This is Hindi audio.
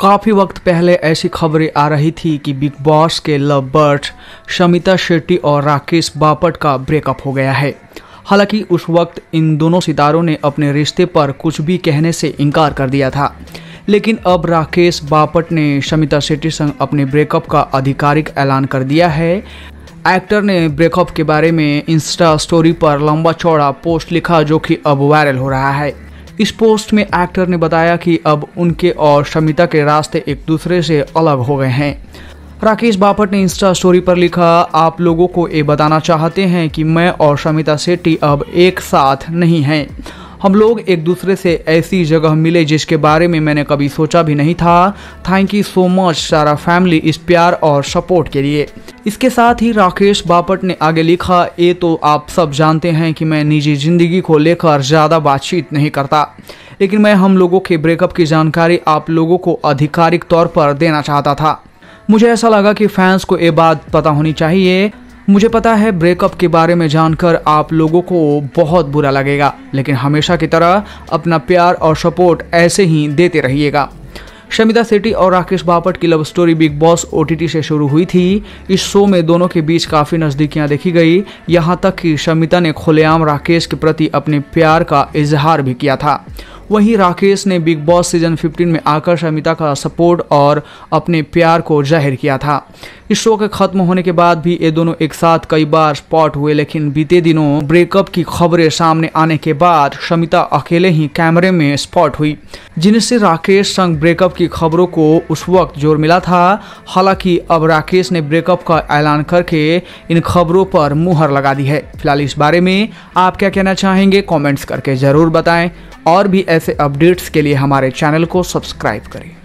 काफ़ी वक्त पहले ऐसी खबरें आ रही थी कि बिग बॉस के लव बर्ड शमिता शेट्टी और राकेश बापट का ब्रेकअप हो गया है हालांकि उस वक्त इन दोनों सितारों ने अपने रिश्ते पर कुछ भी कहने से इनकार कर दिया था लेकिन अब राकेश बापट ने शमिता शेट्टी संग अपने ब्रेकअप का आधिकारिक ऐलान कर दिया है एक्टर ने ब्रेकअप के बारे में इंस्टा स्टोरी पर लंबा चौड़ा पोस्ट लिखा जो कि अब वायरल हो रहा है इस पोस्ट में एक्टर ने बताया कि अब उनके और शमिता के रास्ते एक दूसरे से अलग हो गए हैं राकेश बापट ने इंस्टा स्टोरी पर लिखा आप लोगों को ये बताना चाहते हैं कि मैं और शमिता सेट्टी अब एक साथ नहीं हैं हम लोग एक दूसरे से ऐसी जगह मिले जिसके बारे में मैंने कभी सोचा भी नहीं था थैंक यू सो मच सारा फैमिली इस प्यार और सपोर्ट के लिए इसके साथ ही राकेश बापट ने आगे लिखा ये तो आप सब जानते हैं कि मैं निजी ज़िंदगी को लेकर ज़्यादा बातचीत नहीं करता लेकिन मैं हम लोगों के ब्रेकअप की जानकारी आप लोगों को आधिकारिक तौर पर देना चाहता था मुझे ऐसा लगा कि फैंस को ये बात पता होनी चाहिए मुझे पता है ब्रेकअप के बारे में जानकर आप लोगों को बहुत बुरा लगेगा लेकिन हमेशा की तरह अपना प्यार और सपोर्ट ऐसे ही देते रहिएगा शमिता सेट्टी और राकेश बापट की लव स्टोरी बिग बॉस ओ से शुरू हुई थी इस शो में दोनों के बीच काफ़ी नज़दीकियां देखी गई यहाँ तक कि शमिता ने खुलेआम राकेश के प्रति अपने प्यार का इजहार भी किया था वहीं राकेश ने बिग बॉस सीजन 15 में आकर शमिता का सपोर्ट और अपने प्यार को जाहिर किया था इस शो के खत्म होने के बाद भी ये दोनों एक साथ कई बार स्पॉट हुए लेकिन बीते दिनों ब्रेकअप की खबरें सामने आने के बाद शमिता अकेले ही कैमरे में स्पॉट हुई जिनसे राकेश संग ब्रेकअप की खबरों को उस वक्त जोर मिला था हालांकि अब राकेश ने ब्रेकअप का ऐलान करके इन खबरों पर मुहर लगा दी है फिलहाल इस बारे में आप क्या कहना चाहेंगे कमेंट्स करके ज़रूर बताएं और भी ऐसे अपडेट्स के लिए हमारे चैनल को सब्सक्राइब करें